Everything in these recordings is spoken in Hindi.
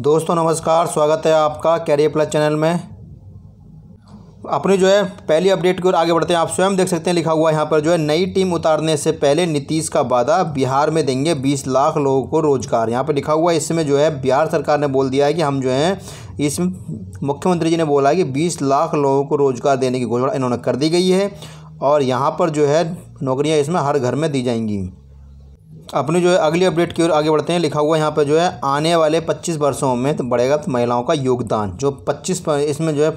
दोस्तों नमस्कार स्वागत है आपका कैरियर प्लस चैनल में अपनी जो है पहली अपडेट की ओर आगे बढ़ते हैं आप स्वयं देख सकते हैं लिखा हुआ है यहाँ पर जो है नई टीम उतारने से पहले नीतीश का वादा बिहार में देंगे 20 लाख लोगों को रोजगार यहाँ पर लिखा हुआ है इसमें जो है बिहार सरकार ने बोल दिया है कि हम जो है इस मुख्यमंत्री जी ने बोला है कि बीस लाख लोगों को रोजगार देने की घोषणा इन्होंने कर दी गई है और यहाँ पर जो है नौकरियाँ इसमें हर घर में दी जाएंगी अपनी जो है अगली अपडेट की ओर आगे बढ़ते हैं लिखा हुआ यहाँ पर जो है आने वाले पच्चीस वर्षों में तो बढ़ेगा तो महिलाओं का योगदान जो पच्चीस इसमें जो है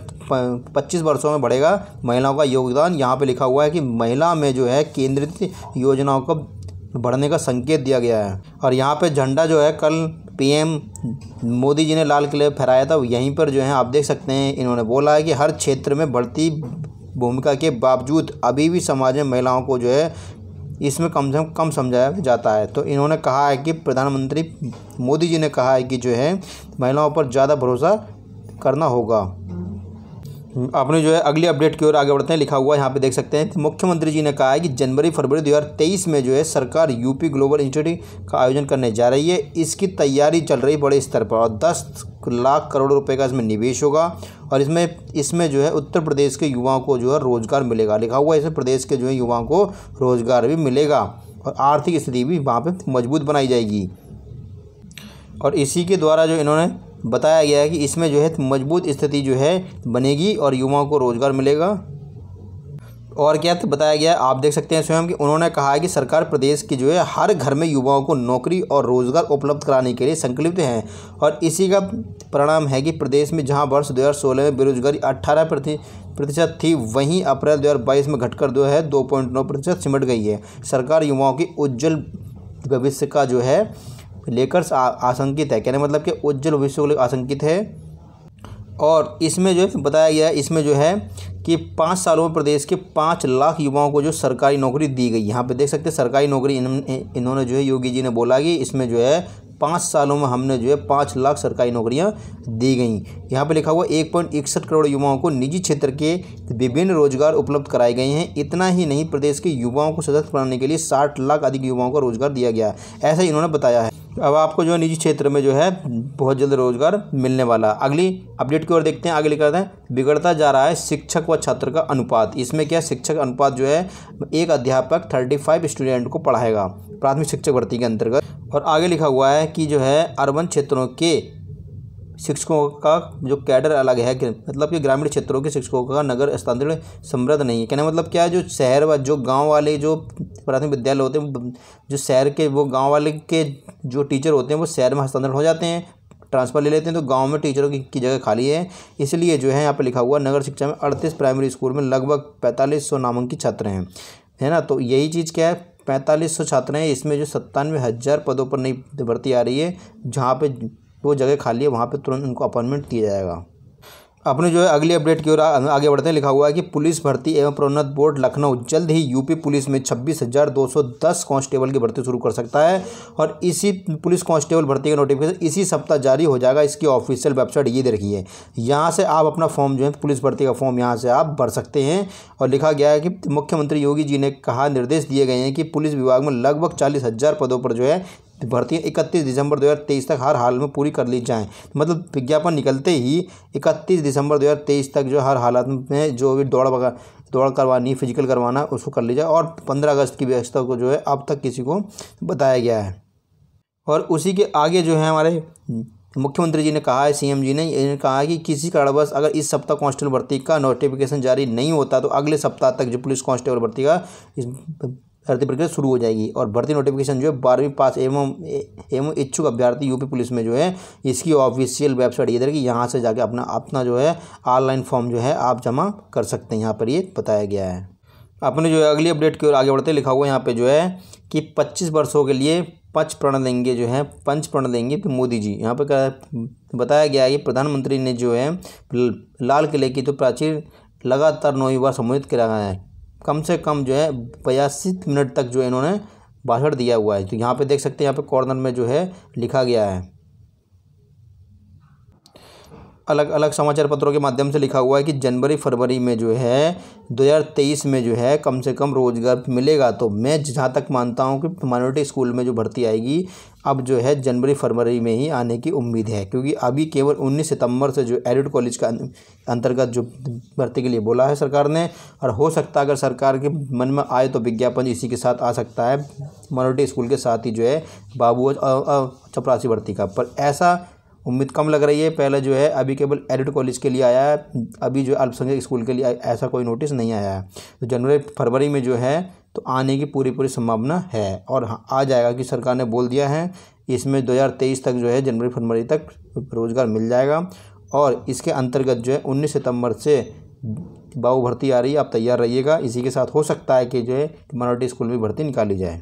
पच्चीस वर्षों में बढ़ेगा महिलाओं का योगदान यहाँ पर लिखा हुआ है कि महिला में जो है केंद्रित योजनाओं का बढ़ने का संकेत दिया गया है और यहाँ पर झंडा जो है कल पीएम मोदी जी ने लाल किले फहराया था यहीं पर जो है आप देख सकते हैं इन्होंने बोला है कि हर क्षेत्र में बढ़ती भूमिका के बावजूद अभी भी समाज में महिलाओं को जो है इसमें कम से कम कम समझाया जाता है तो इन्होंने कहा है कि प्रधानमंत्री मोदी जी ने कहा है कि जो है महिलाओं पर ज़्यादा भरोसा करना होगा आपने जो है अगली अपडेट की ओर आगे बढ़ते हैं लिखा हुआ यहाँ पे देख सकते हैं मुख्यमंत्री जी ने कहा है कि जनवरी फरवरी 2023 में जो है सरकार यूपी ग्लोबल इंस्टीट्यूट का आयोजन करने जा रही है इसकी तैयारी चल रही बड़े स्तर पर और दस लाख करोड़ रुपए का इसमें निवेश होगा और इसमें इसमें जो है उत्तर प्रदेश के युवाओं को जो है रोज़गार मिलेगा लिखा हुआ इसमें प्रदेश के जो है युवाओं को रोज़गार भी मिलेगा और आर्थिक स्थिति भी वहाँ पर मजबूत बनाई जाएगी और इसी के द्वारा जो इन्होंने बताया गया है कि इसमें जो है मजबूत स्थिति जो है बनेगी और युवाओं को रोज़गार मिलेगा और क्या तो बताया गया आप देख सकते हैं स्वयं कि उन्होंने कहा है कि सरकार प्रदेश की जो है हर घर में युवाओं को नौकरी और रोजगार उपलब्ध कराने के लिए संकल्पित हैं और इसी का परिणाम है कि प्रदेश में जहां वर्ष 2016 में बेरोजगारी 18 प्रति प्रतिशत थी वहीं अप्रैल 2022 में घटकर जो है दो पॉइंट नौ प्रतिशत सिमट गई है सरकार युवाओं की उज्ज्वल भविष्य का जो है लेकर आशंकित है कहने मतलब कि उज्ज्वल भविष्य को लेकर आशंकित है और इसमें जो है बताया गया है इसमें जो है कि पाँच सालों में प्रदेश के पाँच लाख युवाओं को जो सरकारी नौकरी दी गई यहाँ पे देख सकते हैं सरकारी नौकरी इन, इन्होंने जो है योगी जी ने बोला कि इसमें जो है पाँच सालों में हमने जो है पाँच लाख सरकारी नौकरियां दी गई यहाँ पे लिखा हुआ एक पॉइंट इकसठ करोड़ युवाओं को निजी क्षेत्र के विभिन्न रोजगार उपलब्ध कराए गए हैं इतना ही नहीं प्रदेश के युवाओं को सशक्त बनाने के लिए साठ लाख अधिक युवाओं को रोजगार दिया गया ऐसा इन्होंने बताया है अब आपको जो है निजी क्षेत्र में जो है बहुत जल्द रोजगार मिलने वाला अगली अपडेट की ओर देखते हैं आगे लिखा हैं बिगड़ता जा रहा है शिक्षक व छात्र का अनुपात इसमें क्या शिक्षक अनुपात जो है एक अध्यापक थर्टी फाइव स्टूडेंट को पढ़ाएगा प्राथमिक शिक्षक भर्ती के अंतर्गत और आगे लिखा हुआ है कि जो है अर्बन क्षेत्रों के शिक्षकों का जो कैडर अलग है मतलब कि ग्रामीण क्षेत्रों के शिक्षकों का नगर स्थानांतरण समृद्ध नहीं है कहना मतलब क्या है जो शहर व जो गांव वाले जो प्राथमिक विद्यालय होते हैं जो शहर के वो गांव वाले के जो टीचर होते हैं वो शहर में हस्तांतरण हो जाते हैं ट्रांसफ़र ले लेते हैं तो गाँव में टीचरों की, की जगह खाली है इसलिए जो है यहाँ पर लिखा हुआ नगर शिक्षा में अड़तीस प्राइमरी स्कूल में लगभग पैंतालीस सौ नामांकित छात्र हैं है ना तो यही चीज़ क्या है पैंतालीस सौ छात्र हैं इसमें जो सत्तानवे हज़ार पदों पर नई भर्ती आ रही है जहाँ पे वो जगह खाली है वहाँ पर तुरंत उनको अपॉइंटमेंट दिया जाएगा अपने जो है अगली अपडेट की ओर आगे बढ़ते हैं लिखा हुआ है कि पुलिस भर्ती एवं प्रोन्नत बोर्ड लखनऊ जल्द ही यूपी पुलिस में छब्बीस हज़ार दो सौ दस कांस्टेबल की भर्ती शुरू कर सकता है और इसी पुलिस कांस्टेबल भर्ती का नोटिफिकेशन इसी सप्ताह जारी हो जाएगा इसकी ऑफिशियल वेबसाइट ये देखिए यहाँ से आप अपना फॉर्म जो है पुलिस भर्ती का फॉर्म यहाँ से आप भर सकते हैं और लिखा गया है कि मुख्यमंत्री योगी जी ने कहा निर्देश दिए गए हैं कि पुलिस विभाग में लगभग चालीस हज़ार पदों पर जो है भर्तियाँ इकतीस दिसंबर 2023 तक हर हाल में पूरी कर ली जाएँ मतलब विज्ञापन निकलते ही इकतीस दिसंबर 2023 तक जो हर हालात में जो भी दौड़ वगैरह दौड़ करवानी फिजिकल करवाना उसको कर ली जाए और पंद्रह अगस्त की व्यवस्था को जो है अब तक किसी को बताया गया है और उसी के आगे जो है हमारे मुख्यमंत्री जी ने कहा है सीएम जी ने इन्होंने कहा है कि किसी कारणवश अगर इस सप्ताह कांस्टेबल भर्ती का नोटिफिकेशन जारी नहीं होता तो अगले सप्ताह तक जो पुलिस कांस्टेबल भर्ती का भर्ती प्रक्रिया शुरू हो जाएगी और भर्ती नोटिफिकेशन जो है बारहवीं पास एवं एवं इच्छुक अभ्यर्थी यूपी पुलिस में जो है इसकी ऑफिशियल वेबसाइट ये की यहाँ से जाके अपना अपना जो है ऑनलाइन फॉर्म जो है आप जमा कर सकते हैं यहाँ पर ये बताया गया है अपने जो है अगली अपडेट की ओर आगे बढ़ते लिखा हुआ यहाँ पर जो है कि पच्चीस वर्षों के लिए पंच प्रण देंगे जो है पंच प्रण देंगे तो मोदी जी यहाँ पर बताया गया है कि प्रधानमंत्री ने जो है लाल किले की जो तो प्राचीर लगातार नौवीं बार सम्मानित कराया है कम से कम जो है बयासी मिनट तक जो इन्होंने भाषण दिया हुआ है तो यहाँ पे देख सकते हैं यहाँ पे कॉर्नर में जो है लिखा गया है अलग अलग समाचार पत्रों के माध्यम से लिखा हुआ है कि जनवरी फरवरी में जो है 2023 में जो है कम से कम रोज़गार मिलेगा तो मैं जहाँ तक मानता हूँ कि माइनॉरिटी स्कूल में जो भर्ती आएगी अब जो है जनवरी फरवरी में ही आने की उम्मीद है क्योंकि अभी केवल 19 सितंबर से जो एडिड कॉलेज का अं, अंतर्गत जो भर्ती के लिए बोला है सरकार ने और हो सकता है अगर सरकार के मन में आए तो विज्ञापन इसी के साथ आ सकता है माइनॉरिटी स्कूल के साथ ही जो है बाबू चपरासी भर्ती का पर ऐसा उम्मीद कम लग रही है पहले जो है अभी केवल एडिट कॉलेज के लिए आया है अभी जो अल्पसंख्यक स्कूल के लिए ऐसा कोई नोटिस नहीं आया है तो जनवरी फरवरी में जो है तो आने की पूरी पूरी संभावना है और हाँ आ जाएगा कि सरकार ने बोल दिया है इसमें 2023 तक जो है जनवरी फरवरी तक रोज़गार मिल जाएगा और इसके अंतर्गत जो है उन्नीस सितम्बर से बाऊ भर्ती आ रही है आप तैयार रहिएगा इसी के साथ हो सकता है कि जो है माइनॉरिटी स्कूल में भर्ती निकाली जाए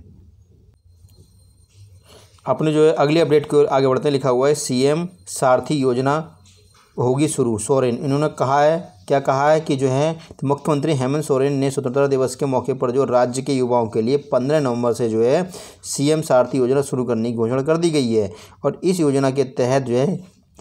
अपने जो है अगली अपडेट की ओर आगे बढ़ते हैं लिखा हुआ है सीएम सारथी योजना होगी शुरू सोरेन इन्होंने कहा है क्या कहा है कि जो है तो मुख्यमंत्री हेमंत सोरेन ने स्वतंत्रता दिवस के मौके पर जो राज्य के युवाओं के लिए पंद्रह नवंबर से जो है सीएम सारथी योजना शुरू करने की घोषणा कर दी गई है और इस योजना के तहत जो है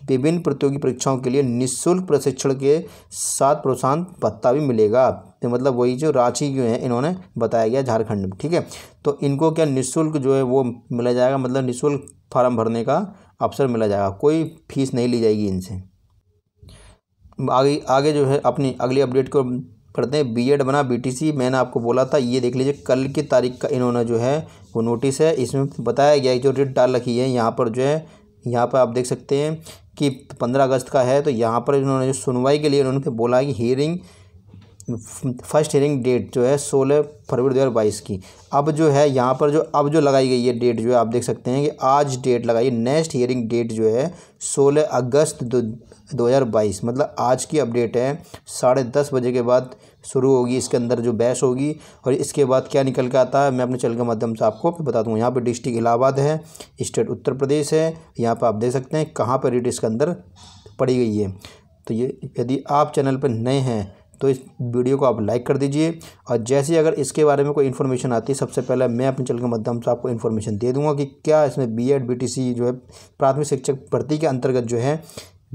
विभिन्न प्रतियोगी परीक्षाओं के लिए निःशुल्क प्रशिक्षण के साथ प्रोत्साहन भत्ता भी मिलेगा तो मतलब वही जो रांची जो है इन्होंने बताया गया झारखंड में ठीक है तो इनको क्या निःशुल्क जो है वो मिला जाएगा मतलब निःशुल्क फार्म भरने का अवसर मिला जाएगा कोई फीस नहीं ली जाएगी इनसे आगे आगे जो है अपनी अगली अपडेट को पढ़ते हैं बीएड बना बीटीसी मैंने आपको बोला था ये देख लीजिए कल की तारीख का इन्होंने जो है वो नोटिस है इसमें बताया गया है जो रेट डाल रखी है यहाँ पर जो है यहाँ पर आप देख सकते हैं कि पंद्रह अगस्त का है तो यहाँ पर इन्होंने सुनवाई के लिए उन्होंने बोला कि हियरिंग फर्स्ट हियरिंग डेट जो है सोलह फरवरी दो हज़ार बाईस की अब जो है यहाँ पर जो अब जो लगाई गई है डेट जो है आप देख सकते हैं कि आज डेट लगाई नेक्स्ट हियरिंग डेट जो है सोलह अगस्त दो दो हज़ार बाईस मतलब आज की अपडेट है साढ़े दस बजे के बाद शुरू होगी इसके अंदर जो बहस होगी और इसके बाद क्या निकल के आता है मैं अपने चैनल के माध्यम से आपको बता दूँ यहाँ पर डिस्ट्रिक्ट इलाहाबाद है स्टेट उत्तर प्रदेश है यहाँ पर आप देख सकते हैं कहाँ पर रेट इसके अंदर पड़ी गई है तो ये यदि आप चैनल पर नए हैं तो इस वीडियो को आप लाइक कर दीजिए और जैसे अगर इसके बारे में कोई इन्फॉर्मेशन आती है सबसे पहले मैं अपने चैनल के माध्यम से आपको इन्फॉर्मेशन दे दूंगा कि क्या इसमें बी एड जो है प्राथमिक शिक्षक भर्ती के अंतर्गत जो है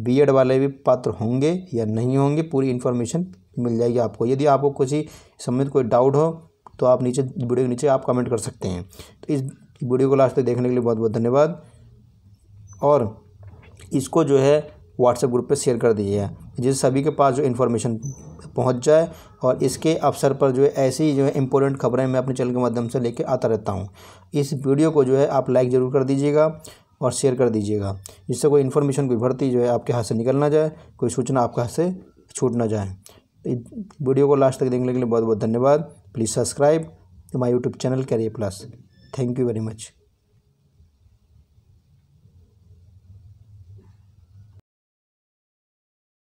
बी वाले भी पात्र होंगे या नहीं होंगे पूरी इन्फॉर्मेशन मिल जाएगी आपको यदि आपको कुछ ही संबंधित कोई डाउट हो तो आप नीचे वीडियो के नीचे आप कमेंट कर सकते हैं तो इस वीडियो को लास्ट तक देखने के लिए बहुत बहुत धन्यवाद और इसको जो है व्हाट्सएप ग्रुप पे शेयर कर दीजिए जिस सभी के पास जो इन्फॉर्मेशन पहुंच जाए और इसके अवसर पर जो है ऐसी जो है इम्पोर्टेंट खबरें मैं अपने चैनल के माध्यम से लेके आता रहता हूँ इस वीडियो को जो है आप लाइक ज़रूर कर दीजिएगा और शेयर कर दीजिएगा जिससे कोई इन्फॉर्मेशन कोई भर्ती जो है आपके हाथ से निकल ना जाए कोई सूचना आपके हाथ से छूट ना जाए वीडियो तो को लास्ट तक देखने के लिए बहुत बहुत धन्यवाद please subscribe my YouTube channel Career Plus thank you very much